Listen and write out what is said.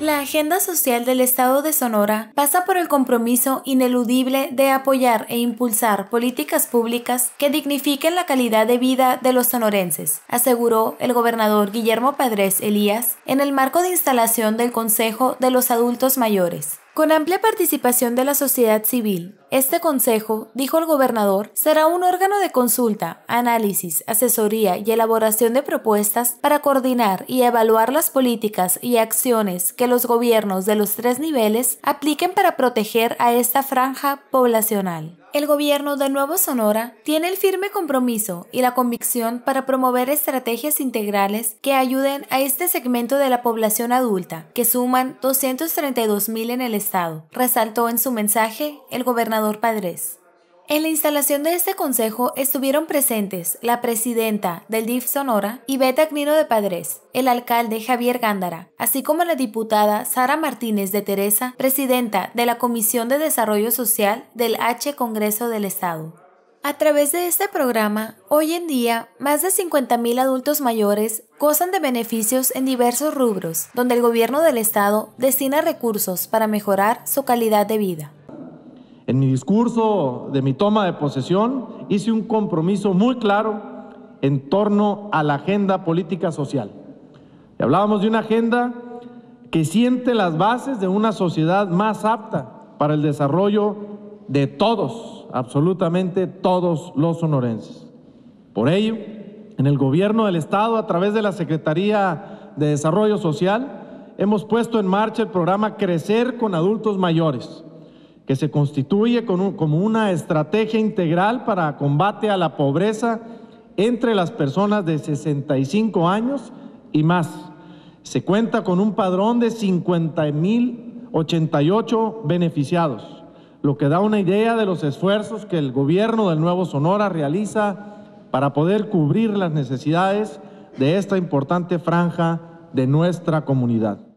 La agenda social del Estado de Sonora pasa por el compromiso ineludible de apoyar e impulsar políticas públicas que dignifiquen la calidad de vida de los sonorenses, aseguró el gobernador Guillermo Padres Elías en el marco de instalación del Consejo de los Adultos Mayores. Con amplia participación de la sociedad civil, este consejo, dijo el gobernador, será un órgano de consulta, análisis, asesoría y elaboración de propuestas para coordinar y evaluar las políticas y acciones que los gobiernos de los tres niveles apliquen para proteger a esta franja poblacional. El gobierno de Nuevo Sonora tiene el firme compromiso y la convicción para promover estrategias integrales que ayuden a este segmento de la población adulta, que suman 232 mil en el estado, resaltó en su mensaje el gobernador Padres. En la instalación de este consejo estuvieron presentes la presidenta del DIF Sonora, Beta Agnino de Padres, el alcalde Javier Gándara, así como la diputada Sara Martínez de Teresa, presidenta de la Comisión de Desarrollo Social del H Congreso del Estado. A través de este programa, hoy en día, más de 50.000 adultos mayores gozan de beneficios en diversos rubros, donde el gobierno del Estado destina recursos para mejorar su calidad de vida. En mi discurso de mi toma de posesión hice un compromiso muy claro en torno a la agenda política social. hablábamos de una agenda que siente las bases de una sociedad más apta para el desarrollo de todos, absolutamente todos los sonorenses. Por ello, en el gobierno del Estado, a través de la Secretaría de Desarrollo Social, hemos puesto en marcha el programa Crecer con Adultos Mayores que se constituye como una estrategia integral para combate a la pobreza entre las personas de 65 años y más. Se cuenta con un padrón de 50.088 beneficiados, lo que da una idea de los esfuerzos que el gobierno del Nuevo Sonora realiza para poder cubrir las necesidades de esta importante franja de nuestra comunidad.